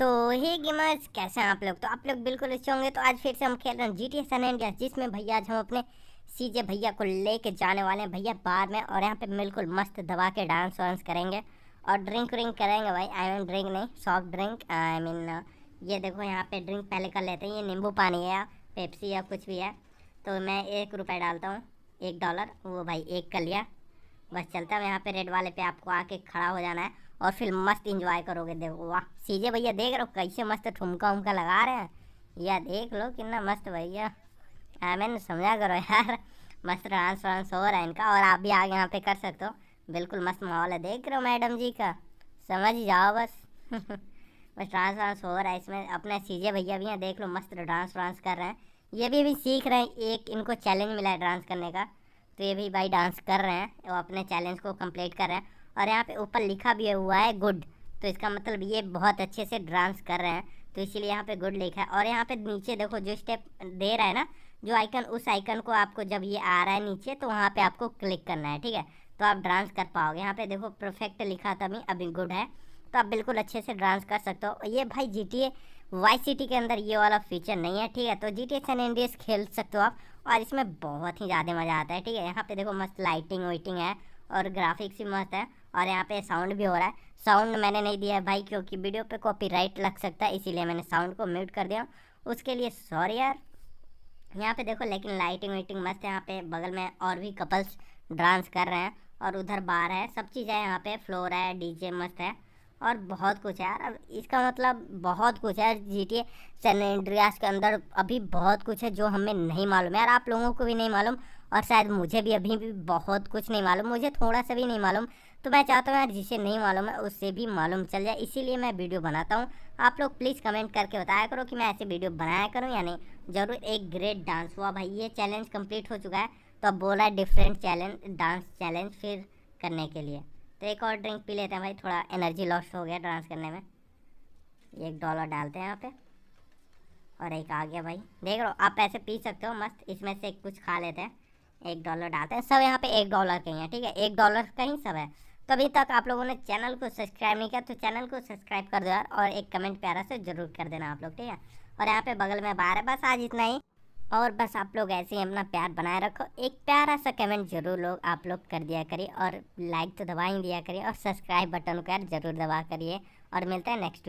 तो हे गेमर्स कैसे हैं आप लोग तो आप लोग बिल्कुल अच्छे होंगे तो आज फिर से हम खेल रहे हैं जी टी सन इंडिया जिसमें भैया आज हम अपने सीजे भैया को लेके जाने वाले हैं भैया बार में और यहाँ पे बिल्कुल मस्त दबा के डांस वांस करेंगे और ड्रिंक व्रिंक करेंगे भाई आई मीन ड्रिंक नहीं सॉफ्ट ड्रिंक आई मीन ये देखो यहाँ पर ड्रिंक पहले कर लेते हैं ये नींबू पानी है या पेप्सी या कुछ भी है तो मैं एक रुपये डालता हूँ एक डॉलर वो भाई एक कर लिया बस चलता है यहाँ पे रेड वाले पे आपको आके खड़ा हो जाना है और फिर मस्त इंजॉय करोगे देखो वाह सीजे भैया देख रहे हो कैसे मस्त ठुमका उमका लगा रहे हैं या देख लो कितना मस्त भैया मैंने समझा करो यार मस्त डांस वांस हो रहा है इनका और आप भी आगे यहाँ पे कर सकते हो बिल्कुल मस्त माहौल है देख रहे हो मैडम जी का समझ जाओ बस बस डांस वांस हो रहा है इसमें अपने सीजे भैया भी हैं देख लो मस्त डांस वांस कर रहे हैं ये भी अभी सीख रहे हैं एक इनको चैलेंज मिला है डांस करने का तो ये भी भाई डांस कर रहे हैं और अपने चैलेंज को कंप्लीट कर रहे हैं और यहाँ पे ऊपर लिखा भी हुआ है गुड तो इसका मतलब ये बहुत अच्छे से डांस कर रहे हैं तो इसीलिए यहाँ पे गुड लिखा है और यहाँ पे नीचे देखो जो स्टेप दे रहा है ना जो आइकन उस आइकन को आपको जब ये आ रहा है नीचे तो वहाँ पे आपको क्लिक करना है ठीक है तो आप डांस कर पाओगे यहाँ पे देखो परफेक्ट लिखा था अभी अभी गुड है तो आप बिल्कुल अच्छे से डांस कर सकते हो ये भाई जी टी वाई सिटी के अंदर ये वाला फीचर नहीं है ठीक है तो जी टी एन इंडियस खेल सकते हो आप और इसमें बहुत ही ज़्यादा मज़ा आता है ठीक है यहाँ पे देखो मस्त लाइटिंग वाइटिंग है और ग्राफिक्स भी मस्त है और यहाँ पे साउंड भी हो रहा है साउंड मैंने नहीं दिया है भाई क्योंकि वीडियो पे कॉपीराइट लग सकता है इसीलिए मैंने साउंड को म्यूट कर दिया उसके लिए सॉरी यार यहाँ पे देखो लेकिन लाइटिंग वाइटिंग मस्त है यहाँ पे बगल में और भी कपल्स डांस कर रहे हैं और उधर बार है सब चीज़ है यहाँ पे फ्लोर है डीजे मस्त है और बहुत कुछ है यार अब इसका मतलब बहुत कुछ है G T A San Andreas के अंदर अभी बहुत कुछ है जो हमें नहीं मालूम है यार आप लोगों को भी नहीं मालूम और शायद मुझे भी अभी भी बहुत कुछ नहीं मालूम मुझे थोड़ा सा भी नहीं मालूम तो मैं चाहता हूँ यार जिसे नहीं मालूम है उससे भी मालूम चल जाए इसीलिए मैं वीडियो बनाता हूँ आप लोग प्लीज़ कमेंट करके बताया करो कि मैं ऐसे वीडियो बनाया करूँ या नहीं ज़रूर एक ग्रेट डांस हुआ भाई ये चैलेंज कम्प्लीट हो चुका है तो अब बोला है डिफरेंट चैलेंज डांस चैलेंज फिर करने के लिए तो एक और ड्रिंक पी लेते हैं भाई थोड़ा एनर्जी लॉस हो गया डांस करने में एक डॉलर डालते हैं यहाँ पे और एक आ गया भाई देख लो आप पैसे पी सकते हो मस्त इसमें से कुछ खा लेते हैं एक डॉलर डालते हैं सब यहाँ पे एक डॉलर कहीं ही ठीक है एक डॉलर का ही सब है तो अभी तक आप लोगों ने चैनल को सब्सक्राइब नहीं किया तो चैनल को सब्सक्राइब कर दो यार और एक कमेंट प्यारा से जरूर कर देना आप लोग ठीक है और यहाँ पे बगल में बाहर है बस आज इतना ही और बस आप लोग ऐसे ही अपना प्यार बनाए रखो एक प्यारा सा कमेंट जरूर लोग आप लोग कर दिया करिए और लाइक तो दबा ही दिया करिए और सब्सक्राइब बटन को यार जरूर दबा करिए और मिलता है नेक्स्ट